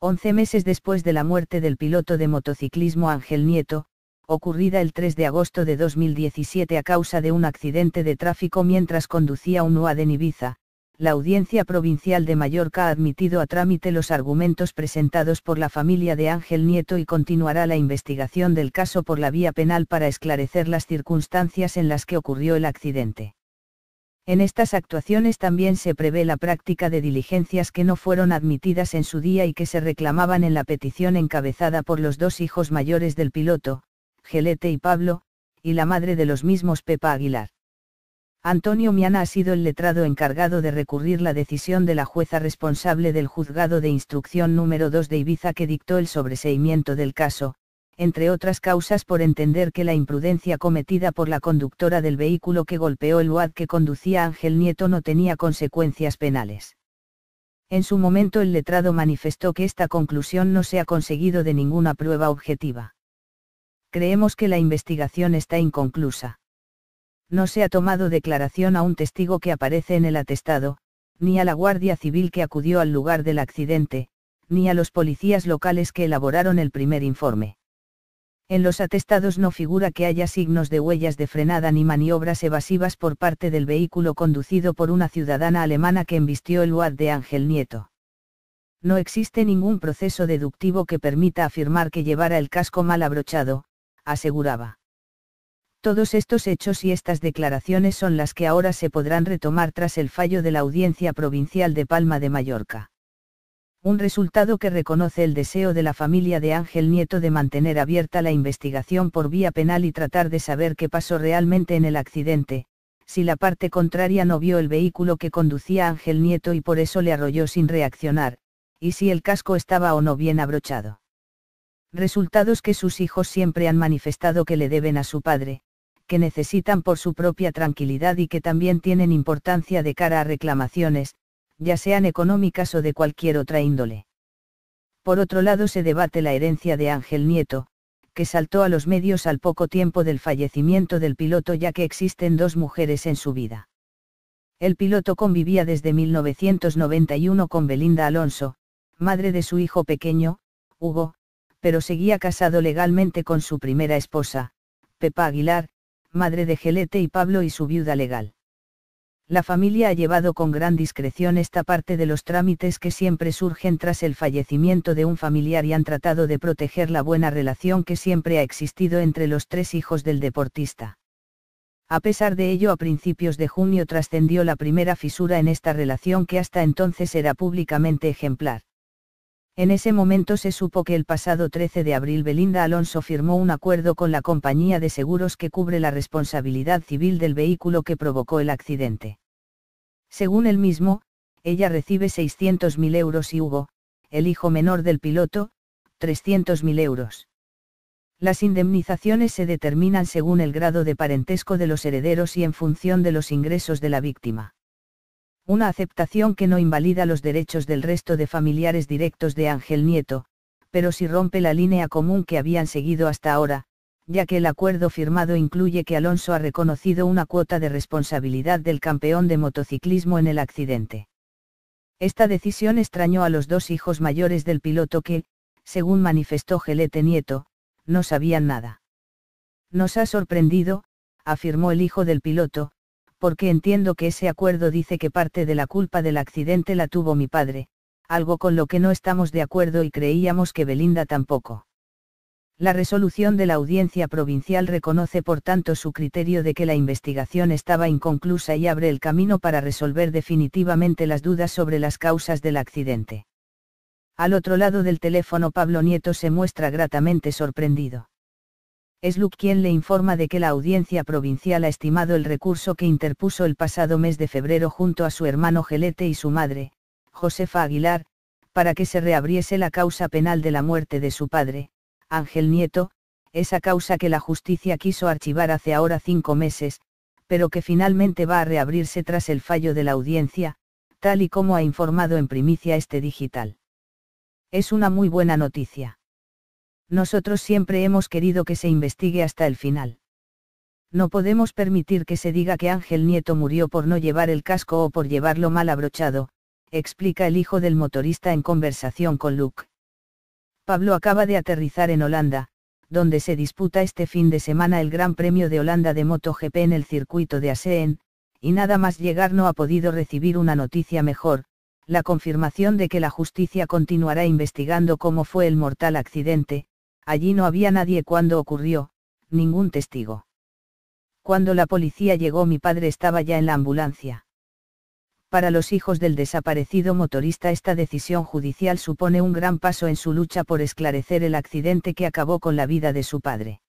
Once meses después de la muerte del piloto de motociclismo Ángel Nieto, ocurrida el 3 de agosto de 2017 a causa de un accidente de tráfico mientras conducía un UAD en Ibiza, la Audiencia Provincial de Mallorca ha admitido a trámite los argumentos presentados por la familia de Ángel Nieto y continuará la investigación del caso por la vía penal para esclarecer las circunstancias en las que ocurrió el accidente. En estas actuaciones también se prevé la práctica de diligencias que no fueron admitidas en su día y que se reclamaban en la petición encabezada por los dos hijos mayores del piloto, Gelete y Pablo, y la madre de los mismos Pepa Aguilar. Antonio Miana ha sido el letrado encargado de recurrir la decisión de la jueza responsable del juzgado de instrucción número 2 de Ibiza que dictó el sobreseimiento del caso, entre otras causas por entender que la imprudencia cometida por la conductora del vehículo que golpeó el UAD que conducía Ángel Nieto no tenía consecuencias penales. En su momento el letrado manifestó que esta conclusión no se ha conseguido de ninguna prueba objetiva. Creemos que la investigación está inconclusa. No se ha tomado declaración a un testigo que aparece en el atestado, ni a la Guardia Civil que acudió al lugar del accidente, ni a los policías locales que elaboraron el primer informe. En los atestados no figura que haya signos de huellas de frenada ni maniobras evasivas por parte del vehículo conducido por una ciudadana alemana que embistió el UAD de Ángel Nieto. No existe ningún proceso deductivo que permita afirmar que llevara el casco mal abrochado, aseguraba. Todos estos hechos y estas declaraciones son las que ahora se podrán retomar tras el fallo de la Audiencia Provincial de Palma de Mallorca un resultado que reconoce el deseo de la familia de Ángel Nieto de mantener abierta la investigación por vía penal y tratar de saber qué pasó realmente en el accidente, si la parte contraria no vio el vehículo que conducía Ángel Nieto y por eso le arrolló sin reaccionar, y si el casco estaba o no bien abrochado. Resultados que sus hijos siempre han manifestado que le deben a su padre, que necesitan por su propia tranquilidad y que también tienen importancia de cara a reclamaciones, ya sean económicas o de cualquier otra índole. Por otro lado se debate la herencia de Ángel Nieto, que saltó a los medios al poco tiempo del fallecimiento del piloto ya que existen dos mujeres en su vida. El piloto convivía desde 1991 con Belinda Alonso, madre de su hijo pequeño, Hugo, pero seguía casado legalmente con su primera esposa, Pepa Aguilar, madre de Gelete y Pablo y su viuda legal la familia ha llevado con gran discreción esta parte de los trámites que siempre surgen tras el fallecimiento de un familiar y han tratado de proteger la buena relación que siempre ha existido entre los tres hijos del deportista. A pesar de ello, a principios de junio trascendió la primera fisura en esta relación que hasta entonces era públicamente ejemplar. En ese momento se supo que el pasado 13 de abril Belinda Alonso firmó un acuerdo con la compañía de seguros que cubre la responsabilidad civil del vehículo que provocó el accidente. Según él mismo, ella recibe 600.000 euros y Hugo, el hijo menor del piloto, 300.000 euros. Las indemnizaciones se determinan según el grado de parentesco de los herederos y en función de los ingresos de la víctima una aceptación que no invalida los derechos del resto de familiares directos de Ángel Nieto, pero sí rompe la línea común que habían seguido hasta ahora, ya que el acuerdo firmado incluye que Alonso ha reconocido una cuota de responsabilidad del campeón de motociclismo en el accidente. Esta decisión extrañó a los dos hijos mayores del piloto que, según manifestó Gelete Nieto, no sabían nada. Nos ha sorprendido, afirmó el hijo del piloto, porque entiendo que ese acuerdo dice que parte de la culpa del accidente la tuvo mi padre, algo con lo que no estamos de acuerdo y creíamos que Belinda tampoco. La resolución de la audiencia provincial reconoce por tanto su criterio de que la investigación estaba inconclusa y abre el camino para resolver definitivamente las dudas sobre las causas del accidente. Al otro lado del teléfono Pablo Nieto se muestra gratamente sorprendido es Luke quien le informa de que la audiencia provincial ha estimado el recurso que interpuso el pasado mes de febrero junto a su hermano Gelete y su madre, Josefa Aguilar, para que se reabriese la causa penal de la muerte de su padre, Ángel Nieto, esa causa que la justicia quiso archivar hace ahora cinco meses, pero que finalmente va a reabrirse tras el fallo de la audiencia, tal y como ha informado en primicia este digital. Es una muy buena noticia. Nosotros siempre hemos querido que se investigue hasta el final. No podemos permitir que se diga que Ángel Nieto murió por no llevar el casco o por llevarlo mal abrochado, explica el hijo del motorista en conversación con Luke. Pablo acaba de aterrizar en Holanda, donde se disputa este fin de semana el Gran Premio de Holanda de MotoGP en el circuito de Asen, y nada más llegar no ha podido recibir una noticia mejor, la confirmación de que la justicia continuará investigando cómo fue el mortal accidente, Allí no había nadie cuando ocurrió, ningún testigo. Cuando la policía llegó mi padre estaba ya en la ambulancia. Para los hijos del desaparecido motorista esta decisión judicial supone un gran paso en su lucha por esclarecer el accidente que acabó con la vida de su padre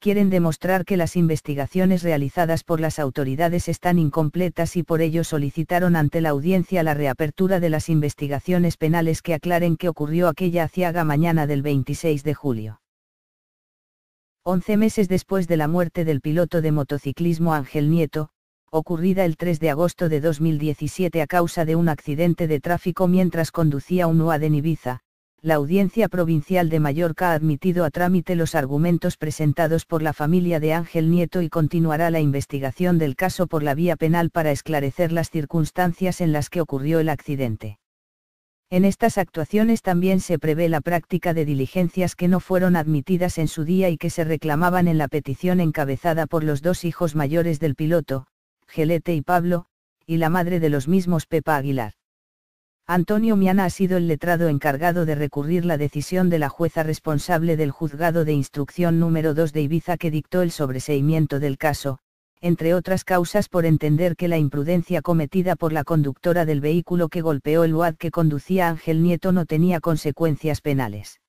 quieren demostrar que las investigaciones realizadas por las autoridades están incompletas y por ello solicitaron ante la audiencia la reapertura de las investigaciones penales que aclaren qué ocurrió aquella aciaga mañana del 26 de julio. Once meses después de la muerte del piloto de motociclismo Ángel Nieto, ocurrida el 3 de agosto de 2017 a causa de un accidente de tráfico mientras conducía un UA de Ibiza, la Audiencia Provincial de Mallorca ha admitido a trámite los argumentos presentados por la familia de Ángel Nieto y continuará la investigación del caso por la vía penal para esclarecer las circunstancias en las que ocurrió el accidente. En estas actuaciones también se prevé la práctica de diligencias que no fueron admitidas en su día y que se reclamaban en la petición encabezada por los dos hijos mayores del piloto, Gelete y Pablo, y la madre de los mismos Pepa Aguilar. Antonio Miana ha sido el letrado encargado de recurrir la decisión de la jueza responsable del juzgado de instrucción número 2 de Ibiza que dictó el sobreseimiento del caso, entre otras causas por entender que la imprudencia cometida por la conductora del vehículo que golpeó el UAD que conducía Ángel Nieto no tenía consecuencias penales.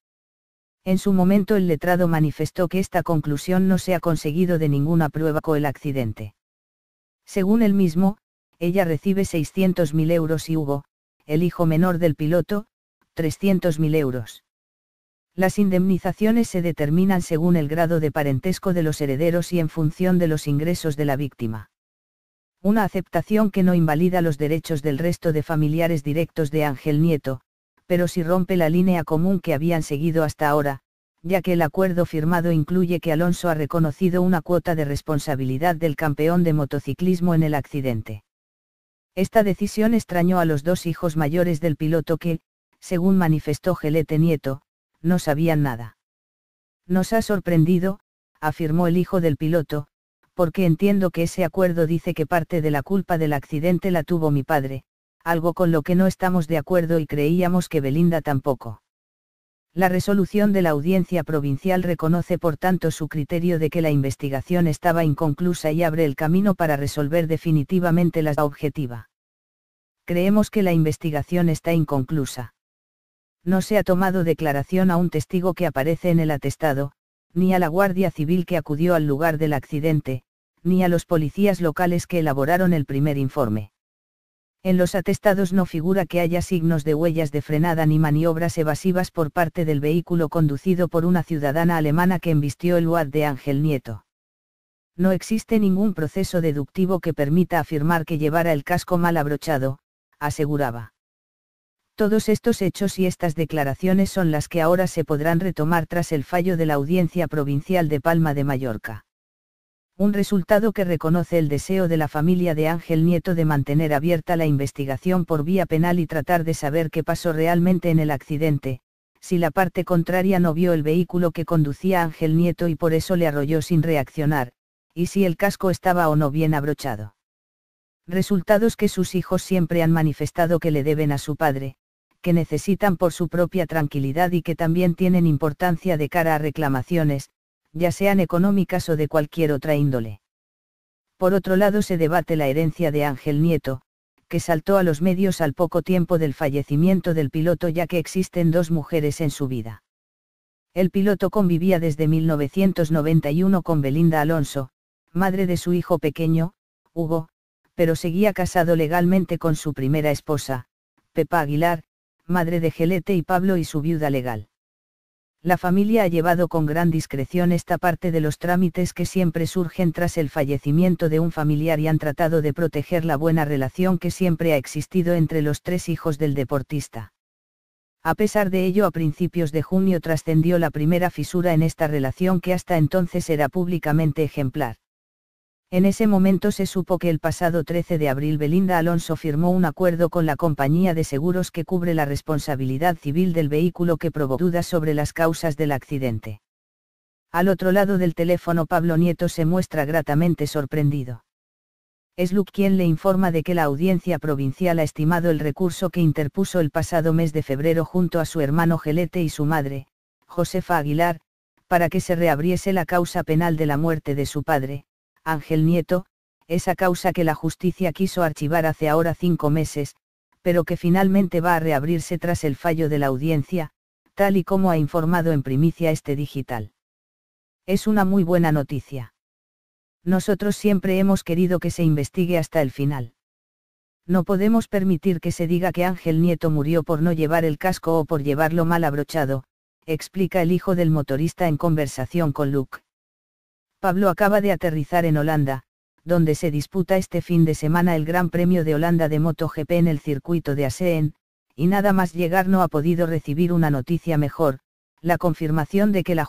En su momento el letrado manifestó que esta conclusión no se ha conseguido de ninguna prueba con el accidente. Según él mismo, ella recibe 600.000 euros y Hugo, el hijo menor del piloto, 300.000 euros. Las indemnizaciones se determinan según el grado de parentesco de los herederos y en función de los ingresos de la víctima. Una aceptación que no invalida los derechos del resto de familiares directos de Ángel Nieto, pero sí rompe la línea común que habían seguido hasta ahora, ya que el acuerdo firmado incluye que Alonso ha reconocido una cuota de responsabilidad del campeón de motociclismo en el accidente. Esta decisión extrañó a los dos hijos mayores del piloto que, según manifestó Gelete Nieto, no sabían nada. Nos ha sorprendido, afirmó el hijo del piloto, porque entiendo que ese acuerdo dice que parte de la culpa del accidente la tuvo mi padre, algo con lo que no estamos de acuerdo y creíamos que Belinda tampoco. La resolución de la audiencia provincial reconoce por tanto su criterio de que la investigación estaba inconclusa y abre el camino para resolver definitivamente la objetiva. Creemos que la investigación está inconclusa. No se ha tomado declaración a un testigo que aparece en el atestado, ni a la Guardia Civil que acudió al lugar del accidente, ni a los policías locales que elaboraron el primer informe. En los atestados no figura que haya signos de huellas de frenada ni maniobras evasivas por parte del vehículo conducido por una ciudadana alemana que embistió el UAD de Ángel Nieto. No existe ningún proceso deductivo que permita afirmar que llevara el casco mal abrochado, aseguraba. Todos estos hechos y estas declaraciones son las que ahora se podrán retomar tras el fallo de la Audiencia Provincial de Palma de Mallorca un resultado que reconoce el deseo de la familia de Ángel Nieto de mantener abierta la investigación por vía penal y tratar de saber qué pasó realmente en el accidente, si la parte contraria no vio el vehículo que conducía Ángel Nieto y por eso le arrolló sin reaccionar, y si el casco estaba o no bien abrochado. Resultados que sus hijos siempre han manifestado que le deben a su padre, que necesitan por su propia tranquilidad y que también tienen importancia de cara a reclamaciones, ya sean económicas o de cualquier otra índole. Por otro lado se debate la herencia de Ángel Nieto, que saltó a los medios al poco tiempo del fallecimiento del piloto ya que existen dos mujeres en su vida. El piloto convivía desde 1991 con Belinda Alonso, madre de su hijo pequeño, Hugo, pero seguía casado legalmente con su primera esposa, Pepa Aguilar, madre de Gelete y Pablo y su viuda legal. La familia ha llevado con gran discreción esta parte de los trámites que siempre surgen tras el fallecimiento de un familiar y han tratado de proteger la buena relación que siempre ha existido entre los tres hijos del deportista. A pesar de ello, a principios de junio trascendió la primera fisura en esta relación que hasta entonces era públicamente ejemplar. En ese momento se supo que el pasado 13 de abril Belinda Alonso firmó un acuerdo con la compañía de seguros que cubre la responsabilidad civil del vehículo que provocó dudas sobre las causas del accidente. Al otro lado del teléfono Pablo Nieto se muestra gratamente sorprendido. Es Luke quien le informa de que la audiencia provincial ha estimado el recurso que interpuso el pasado mes de febrero junto a su hermano Gelete y su madre, Josefa Aguilar, para que se reabriese la causa penal de la muerte de su padre, Ángel Nieto, esa causa que la justicia quiso archivar hace ahora cinco meses, pero que finalmente va a reabrirse tras el fallo de la audiencia, tal y como ha informado en primicia este digital. Es una muy buena noticia. Nosotros siempre hemos querido que se investigue hasta el final. No podemos permitir que se diga que Ángel Nieto murió por no llevar el casco o por llevarlo mal abrochado, explica el hijo del motorista en conversación con Luke. Pablo acaba de aterrizar en Holanda, donde se disputa este fin de semana el Gran Premio de Holanda de MotoGP en el circuito de ASEAN, y nada más llegar no ha podido recibir una noticia mejor, la confirmación de que la